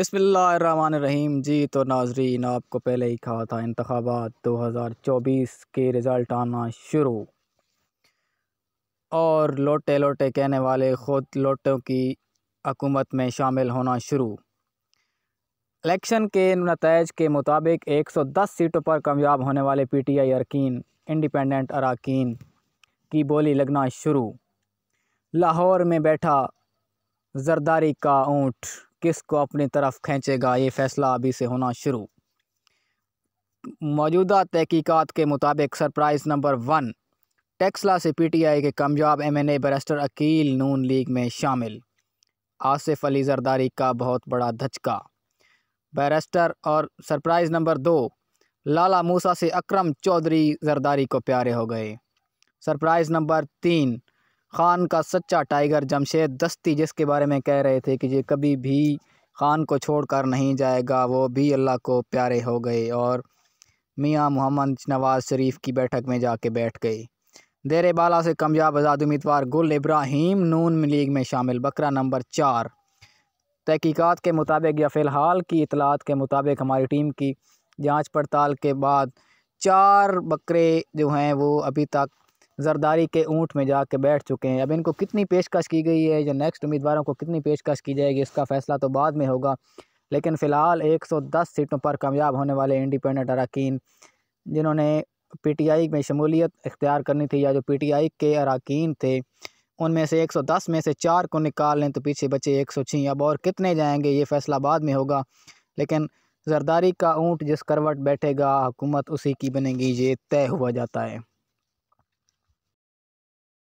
बसमीम जी तो नाजरीन आपको पहले ही कहा था इंतबात 2024 के रिज़ल्ट आना शुरू और लोटे लोटे कहने वाले ख़ुद लोटों की हकूमत में शामिल होना शुरू इलेक्शन के नतज के मुताबिक 110 सीटों पर कामयाब होने वाले पी टी आई अरकान इंडिपेंडेंट अरकान की बोली लगना शुरू लाहौर में बैठा जरदारी का ऊँट किस को अपनी तरफ खींचेगा ये फैसला अभी से होना शुरू मौजूदा तहकीकत के मुताबिक सरप्राइज़ नंबर वन टेक्सला से पीटीआई के कामयाब MNA barrister Aqeel Noon league में शामिल आसिफ अली जरदारी का बहुत बड़ा धचका बैरिस्टर और सरप्राइज़ नंबर दो लाला मूसा से अक्रम चौधरी जरदारी को प्यारे हो गए सरप्राइज़ नंबर तीन ख़ान का सच्चा टाइगर जमशेद दस्ती जिसके बारे में कह रहे थे कि ये कभी भी ख़ान को छोड़कर नहीं जाएगा वो भी अल्लाह को प्यारे हो गए और मियां मोहम्मद नवाज़ शरीफ की बैठक में जाके बैठ गए देर बाला से कमयाब आज़ाद उम्मीदवार गुल इब्राहिम नून लीग में शामिल बकरा नंबर चार तहकीक़ात के मुताबिक या फ़िलहाल की इतलात के मुताबिक हमारी टीम की जांच पड़ताल के बाद चार बकरे जो हैं वो अभी तक जरदारी के ऊँट में जा बैठ चुके हैं अब इनको कितनी पेशकश की गई है या नेक्स्ट उम्मीदवारों को कितनी पेशकश की जाएगी इसका फ़ैसला तो बाद में होगा लेकिन फ़िलहाल 110 सीटों पर कामयाब होने वाले इंडिपेंडेंट अरकान जिन्होंने पीटीआई में शमूलियत इख्तियार करनी थी या जो पीटीआई के अरकान थे उनमें से 110 में से चार को निकाल लें तो पीछे बचे एक सौ अब और कितने जाएंगे ये फ़ैसला बाद में होगा लेकिन जरदारी का ऊँट जिस करवट बैठेगा हुकूमत उसी की बनेगी ये तय हुआ जाता है